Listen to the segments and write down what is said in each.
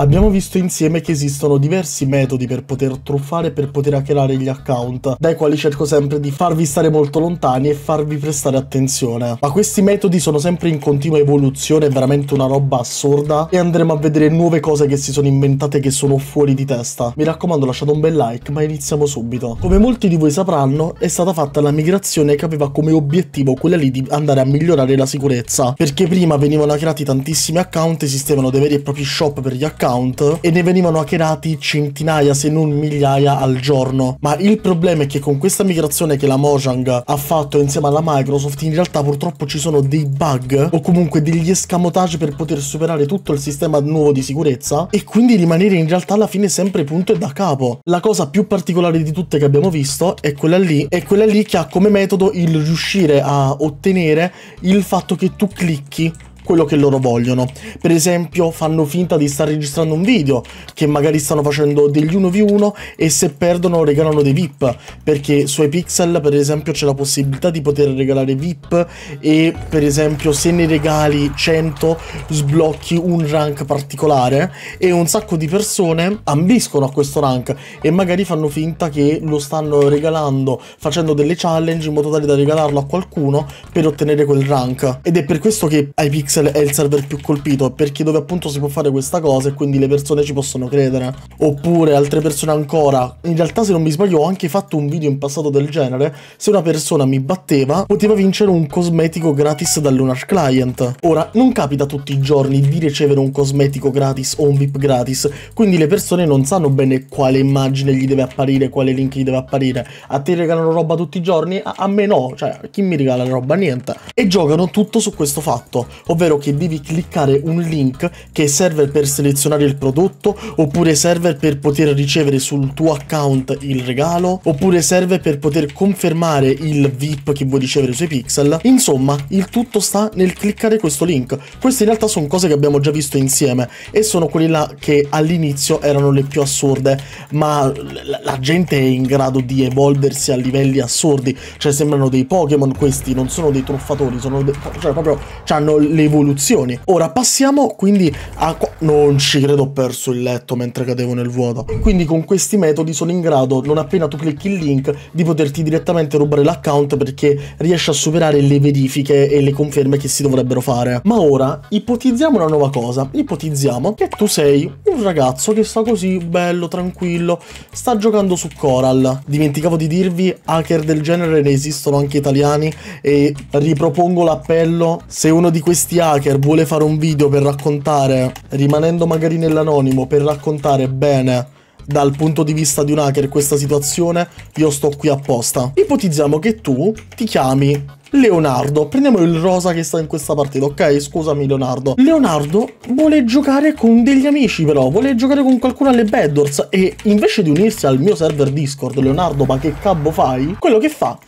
Abbiamo visto insieme che esistono diversi metodi per poter truffare e per poter hackerare gli account, dai quali cerco sempre di farvi stare molto lontani e farvi prestare attenzione. Ma questi metodi sono sempre in continua evoluzione, è veramente una roba assurda e andremo a vedere nuove cose che si sono inventate che sono fuori di testa. Mi raccomando lasciate un bel like, ma iniziamo subito. Come molti di voi sapranno, è stata fatta la migrazione che aveva come obiettivo quella lì di andare a migliorare la sicurezza, perché prima venivano creati tantissimi account, esistevano dei veri e propri shop per gli account, account e ne venivano hackerati centinaia se non migliaia al giorno. Ma il problema è che con questa migrazione che la Mojang ha fatto insieme alla Microsoft in realtà purtroppo ci sono dei bug o comunque degli escamotage per poter superare tutto il sistema nuovo di sicurezza e quindi rimanere in realtà alla fine sempre punto e da capo. La cosa più particolare di tutte che abbiamo visto è quella lì, è quella lì che ha come metodo il riuscire a ottenere il fatto che tu clicchi quello che loro vogliono. Per esempio, fanno finta di star registrando un video, che magari stanno facendo degli 1v1 e se perdono regalano dei VIP, perché su Pixel, per esempio, c'è la possibilità di poter regalare VIP e per esempio, se ne regali 100 sblocchi un rank particolare e un sacco di persone ambiscono a questo rank e magari fanno finta che lo stanno regalando facendo delle challenge in modo tale da regalarlo a qualcuno per ottenere quel rank. Ed è per questo che iPixel Pixel è il server più colpito perché dove appunto si può fare questa cosa e quindi le persone ci possono credere. Oppure altre persone ancora. In realtà se non mi sbaglio ho anche fatto un video in passato del genere. Se una persona mi batteva poteva vincere un cosmetico gratis dal Lunar Client. Ora non capita tutti i giorni di ricevere un cosmetico gratis o un VIP gratis. Quindi le persone non sanno bene quale immagine gli deve apparire, quale link gli deve apparire. A te regalano roba tutti i giorni? A, a me no. Cioè chi mi regala la roba? Niente. E giocano tutto su questo fatto. Ovviamente ovvero che devi cliccare un link che serve per selezionare il prodotto, oppure serve per poter ricevere sul tuo account il regalo, oppure serve per poter confermare il VIP che vuoi ricevere sui pixel. Insomma, il tutto sta nel cliccare questo link. Queste in realtà sono cose che abbiamo già visto insieme e sono quelle là che all'inizio erano le più assurde, ma la gente è in grado di evolversi a livelli assurdi, cioè sembrano dei Pokémon questi, non sono dei truffatori, sono de- cioè proprio hanno le evoluzioni. Ora passiamo quindi a... Non ci credo, ho perso il letto mentre cadevo nel vuoto. quindi con questi metodi sono in grado, non appena tu clicchi il link, di poterti direttamente rubare l'account perché riesci a superare le verifiche e le conferme che si dovrebbero fare. Ma ora ipotizziamo una nuova cosa. Ipotizziamo che tu sei un ragazzo che sta così bello, tranquillo, sta giocando su Coral. Dimenticavo di dirvi, hacker del genere ne esistono anche italiani e ripropongo l'appello se uno di questi hacker vuole fare un video per raccontare, rimanendo magari nell'anonimo, per raccontare bene dal punto di vista di un hacker questa situazione, io sto qui apposta. Ipotizziamo che tu ti chiami Leonardo. Prendiamo il rosa che sta in questa partita, ok? Scusami Leonardo. Leonardo vuole giocare con degli amici però, vuole giocare con qualcuno alle Bedwars e invece di unirsi al mio server Discord, Leonardo ma che cavolo fai? Quello che fa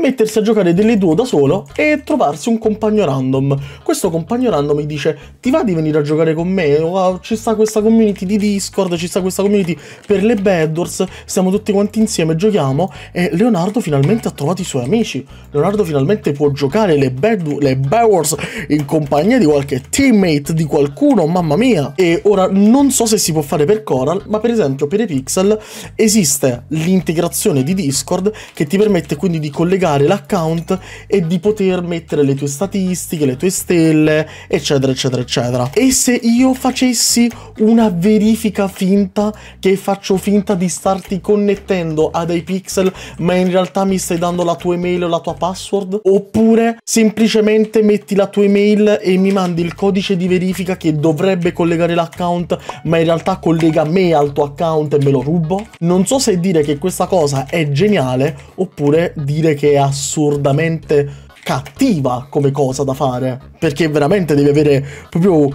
mettersi a giocare delle duo da solo e trovarsi un compagno random. Questo compagno random mi dice ti va di venire a giocare con me? Wow, oh, ah, ci sta questa community di Discord, ci sta questa community per le Baddors, siamo tutti quanti insieme, giochiamo e Leonardo finalmente ha trovato i suoi amici. Leonardo finalmente può giocare le, bad, le Baddors in compagnia di qualche teammate, di qualcuno, mamma mia. E ora non so se si può fare per Coral, ma per esempio per Epixel esiste l'integrazione di Discord che ti permette quindi di collegare collegare l'account e di poter mettere le tue statistiche, le tue stelle, eccetera, eccetera, eccetera. E se io facessi una verifica finta che faccio finta di starti connettendo a dei pixel, ma in realtà mi stai dando la tua email o la tua password? Oppure semplicemente metti la tua email e mi mandi il codice di verifica che dovrebbe collegare l'account, ma in realtà collega me al tuo account e me lo rubo? Non so se dire che questa cosa è geniale oppure dire che che è assurdamente cattiva come cosa da fare, perché veramente devi avere proprio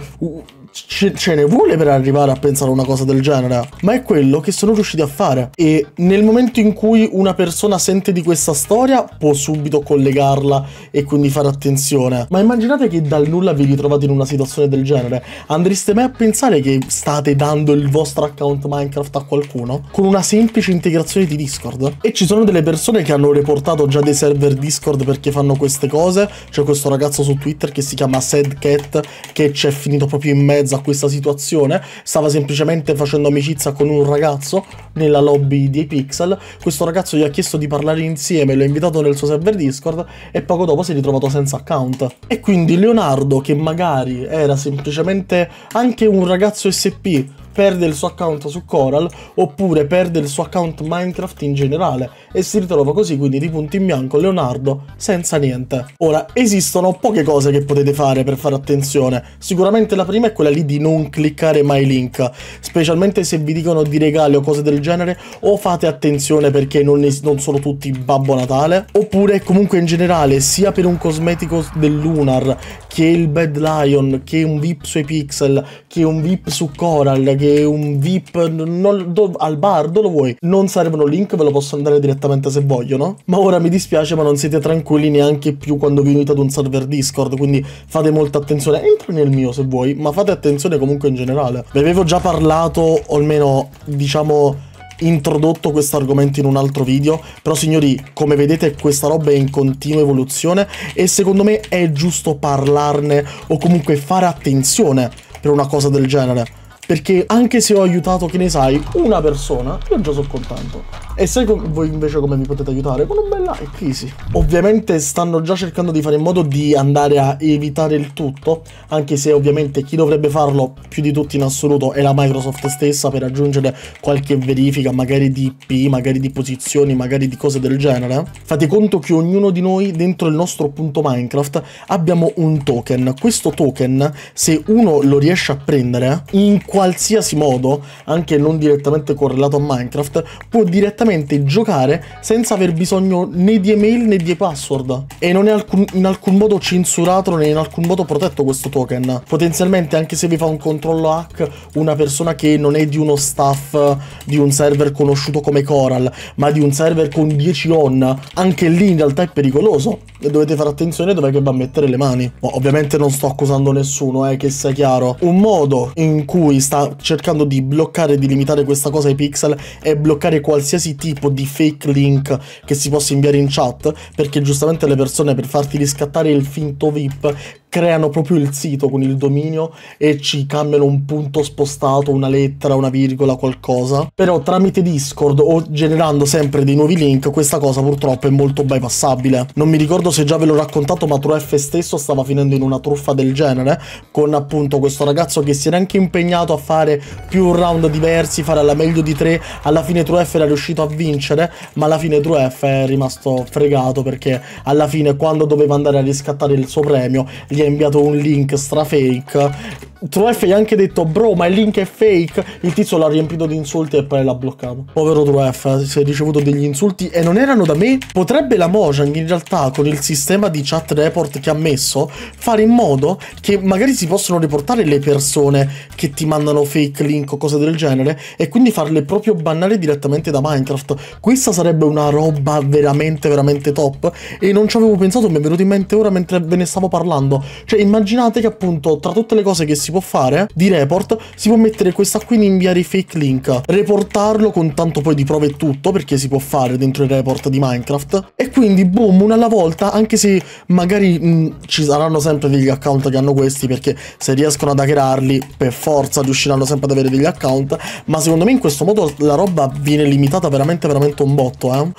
ce ne vuole per arrivare a pensare a una cosa del genere, ma è quello che sono riusciti a fare. E nel momento in cui una persona sente di questa storia, può subito collegarla e quindi fare attenzione. Ma immaginate che dal nulla vi ritrovate in una situazione del genere. Andreste mai a pensare che state dando il vostro account Minecraft a qualcuno? Con una semplice integrazione di Discord? E ci sono delle persone che hanno riportato già dei server Discord perché fanno queste cose. C'è questo ragazzo su Twitter che si chiama Sadcat che ci è finito proprio in mezzo mezzo a questa situazione, stava semplicemente facendo amicizia con un ragazzo nella lobby di Pixel, questo ragazzo gli ha chiesto di parlare insieme, lo invitato nel suo server Discord e poco dopo si è ritrovato senza account. E quindi Leonardo, che magari era semplicemente anche un ragazzo SP, perde il suo account su Coral oppure perde il suo account Minecraft in generale e si ritrova così quindi di punto in bianco Leonardo senza niente. Ora, esistono poche cose che potete fare per fare attenzione, sicuramente la prima è quella lì di non cliccare mai link, specialmente se vi dicono di regali o cose del genere o fate attenzione perché non, non sono tutti Babbo Natale, oppure comunque in generale sia per un cosmetico del Lunar che il Bad Lion che un VIP sui pixel che un VIP su Coral che droghe, un VIP non, do, al bar, dove lo vuoi. Non servono link, ve lo posso andare direttamente se vogliono. Ma ora mi dispiace, ma non siete tranquilli neanche più quando vi unite ad un server Discord, quindi fate molta attenzione. Entra nel mio se vuoi, ma fate attenzione comunque in generale. Vi avevo già parlato, o almeno diciamo introdotto questo argomento in un altro video però signori come vedete questa roba è in continua evoluzione e secondo me è giusto parlarne o comunque fare attenzione per una cosa del genere perché anche se ho aiutato, che ne sai, una persona, io già sono contento. E se voi invece come mi potete aiutare? Con un bel like, easy. Ovviamente stanno già cercando di fare in modo di andare a evitare il tutto, anche se ovviamente chi dovrebbe farlo più di tutti in assoluto è la Microsoft stessa per aggiungere qualche verifica, magari di IP, magari di posizioni, magari di cose del genere. Fate conto che ognuno di noi dentro il nostro punto Minecraft abbiamo un token. Questo token, se uno lo riesce a prendere, in qualsiasi modo, anche non direttamente correlato a Minecraft, può direttamente perfettamente giocare senza aver bisogno né di email né di password. E non è alcun, in alcun modo censurato né in alcun modo protetto questo token. Potenzialmente anche se vi fa un controllo hack una persona che non è di uno staff di un server conosciuto come Coral, ma di un server con 10 on, anche lì in realtà è pericoloso. E dovete fare attenzione dove va a mettere le mani. Oh, ovviamente non sto accusando nessuno, eh, che sia chiaro. Un modo in cui sta cercando di bloccare, di limitare questa cosa ai pixel è bloccare qualsiasi tipo di fake link che si possa inviare in chat, perché giustamente le persone per farti riscattare il finto VIP creano proprio il sito con il dominio e ci cambiano un punto spostato, una lettera, una virgola, qualcosa. Però tramite Discord o generando sempre dei nuovi link, questa cosa purtroppo è molto bypassabile. Non mi ricordo se già ve l'ho raccontato, ma TrueF stesso stava finendo in una truffa del genere, con appunto questo ragazzo che si era anche impegnato a fare più round diversi, fare alla meglio di tre. Alla fine TrueF era riuscito a vincere, ma alla fine TrueF è rimasto fregato perché alla fine quando doveva andare a riscattare il suo premio gli ha inviato un link strafake. Trueff gli ha anche detto bro ma il link è fake Il tizio l'ha riempito di insulti e poi l'ha bloccato Povero Trueff eh, si è ricevuto degli insulti e non erano da me Potrebbe la Mojang in realtà con il sistema di chat report che ha messo Fare in modo che magari si possono riportare le persone che ti mandano fake link o cose del genere E quindi farle proprio bannare direttamente da Minecraft Questa sarebbe una roba veramente veramente top E non ci avevo pensato mi è venuto in mente ora mentre ve ne stavo parlando cioè immaginate che appunto tra tutte le cose che si può fare di report si può mettere questa qui in inviare i fake link, reportarlo con tanto poi di prove e tutto perché si può fare dentro il report di Minecraft e quindi boom una alla volta anche se magari mh, ci saranno sempre degli account che hanno questi perché se riescono ad hackerarli per forza riusciranno sempre ad avere degli account ma secondo me in questo modo la roba viene limitata veramente veramente un botto eh.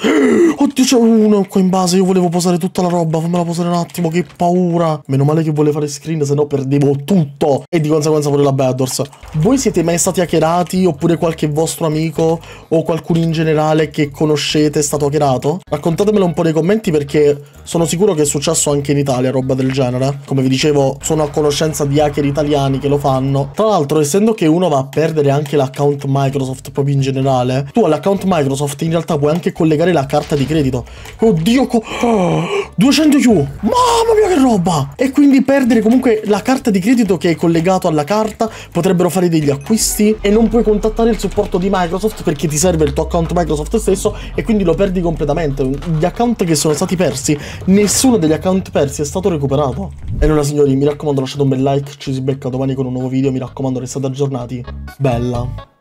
Oddio c'è uno qua in base io volevo posare tutta la roba fammela posare un attimo che paura meno male che vuole fare screen, se no perdevo tutto. E di conseguenza pure la Baddors. Voi siete mai stati hackerati oppure qualche vostro amico o qualcuno in generale che conoscete è stato hackerato? Raccontatemelo un po' nei commenti perché sono sicuro che è successo anche in Italia roba del genere. Come vi dicevo, sono a conoscenza di hacker italiani che lo fanno. Tra l'altro, essendo che uno va a perdere anche l'account Microsoft proprio in generale, tu all'account Microsoft in realtà puoi anche collegare la carta di credito. Oddio, co oh, 200 più! Mamma mia che roba! E quindi di perdere comunque la carta di credito che è collegato alla carta, potrebbero fare degli acquisti e non puoi contattare il supporto di Microsoft perché ti serve il tuo account Microsoft stesso e quindi lo perdi completamente. Gli account che sono stati persi, nessuno degli account persi è stato recuperato. E allora signori, mi raccomando lasciate un bel like, ci si becca domani con un nuovo video, mi raccomando restate aggiornati. Bella.